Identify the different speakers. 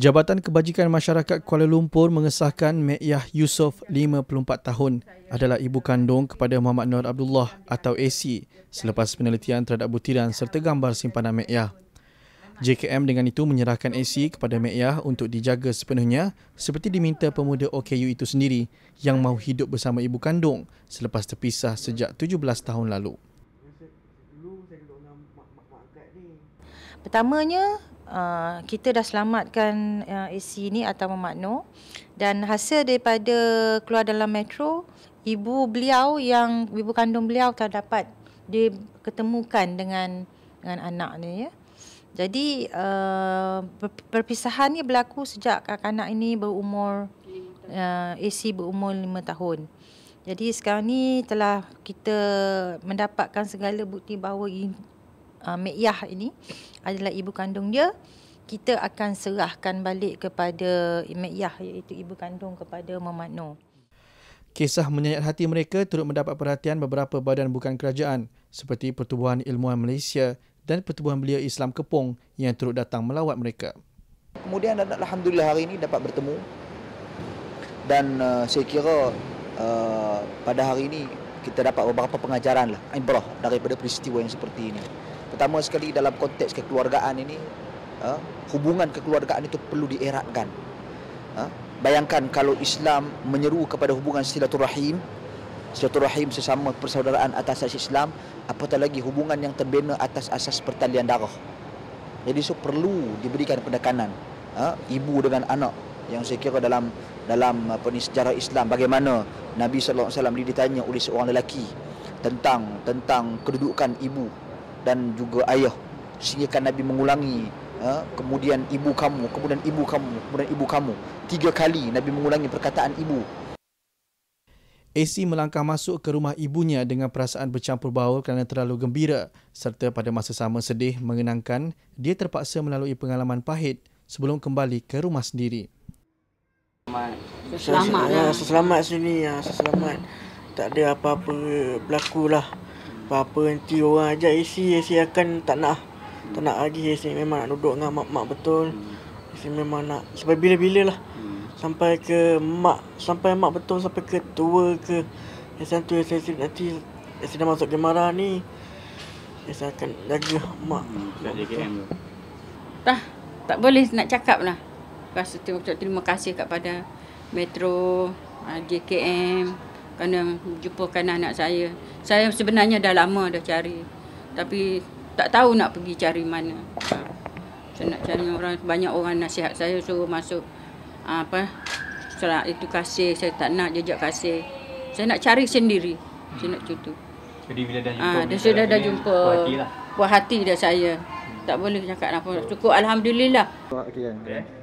Speaker 1: Jabatan Kebajikan Masyarakat Kuala Lumpur mengesahkan Mek Yusof, 54 tahun, adalah ibu kandung kepada Muhammad Nur Abdullah atau AC selepas penelitian terhadap butiran serta gambar simpanan Mek JKM dengan itu menyerahkan AC kepada Mek Yah untuk dijaga sepenuhnya seperti diminta pemuda OKU itu sendiri yang mahu hidup bersama ibu kandung selepas terpisah sejak 17 tahun lalu.
Speaker 2: Pertamanya, uh, kita dah selamatkan uh, AC ini atau makno dan hasil daripada keluar dalam metro, ibu beliau yang ibu kandung beliau tak dapat diketemukan dengan dengan anak ni ya. Jadi uh, perpisahan ini berlaku sejak kanak-kanak ini berumur uh, eh, AC berumur 5 tahun. Jadi sekarang ni telah kita mendapatkan segala bukti bahawa uh, Mek Yah ini adalah ibu kandung dia. Kita akan serahkan balik kepada Mek Yah iaitu ibu kandung kepada Noor.
Speaker 1: Kisah menyayat hati mereka turut mendapat perhatian beberapa badan bukan kerajaan seperti Pertubuhan Ilmuan Malaysia dan pertubuhan belia Islam Kepong yang turut datang melawat mereka.
Speaker 3: Kemudian Alhamdulillah hari ini dapat bertemu dan uh, saya kira uh, pada hari ini kita dapat beberapa pengajaran lah, ibrah daripada peristiwa yang seperti ini. Pertama sekali dalam konteks kekeluargaan ini, uh, hubungan kekeluargaan itu perlu dieratkan. Uh, bayangkan kalau Islam menyeru kepada hubungan silaturahim, silaturahim sesama persaudaraan atas asas Islam apatah lagi hubungan yang terbina atas asas pertalian darah jadi so perlu diberikan penekanan ha? ibu dengan anak yang saya kira dalam dalam apa ni sejarah Islam bagaimana Nabi sallallahu alaihi wasallam ditanya oleh seorang lelaki tentang tentang kedudukan ibu dan juga ayah sehingga kan Nabi mengulangi ha? kemudian ibu kamu kemudian ibu kamu kemudian ibu kamu tiga kali Nabi mengulangi perkataan ibu
Speaker 1: AC melangkah masuk ke rumah ibunya dengan perasaan bercampur baur kerana terlalu gembira serta pada masa sama sedih mengenangkan dia terpaksa melalui pengalaman pahit sebelum kembali ke rumah sendiri.
Speaker 4: Selamat. Selamat. Ya, selamat sini. Ya, selamat. Tak ada apa-apa berlaku lah. Apa-apa nanti orang ajak AC, AC akan tak nak. Tak nak lagi AC memang nak duduk dengan mak-mak betul. AC memang nak sampai bila-bila lah sampai ke mak sampai mak betul sampai ke tua ke yang tu yang saya nanti yang saya dah masuk kemara ni yang saya akan jaga mak nak hmm,
Speaker 5: dah tak boleh nak cakap lah rasa terima, terima kasih kepada Metro ah, JKM kerana kan anak saya saya sebenarnya dah lama dah cari tapi tak tahu nak pergi cari mana ah, saya nak cari orang banyak orang nasihat saya suruh masuk apa selak itu kasih saya tak nak jejak kasih saya nak cari sendiri hmm. saya nak hmm. cutu jadi bila dah ah, jumpa ah dia sudah dah jumpa buah hati hati dah saya hmm. tak boleh cakap apa cukup alhamdulillah okay. Kan. Okay.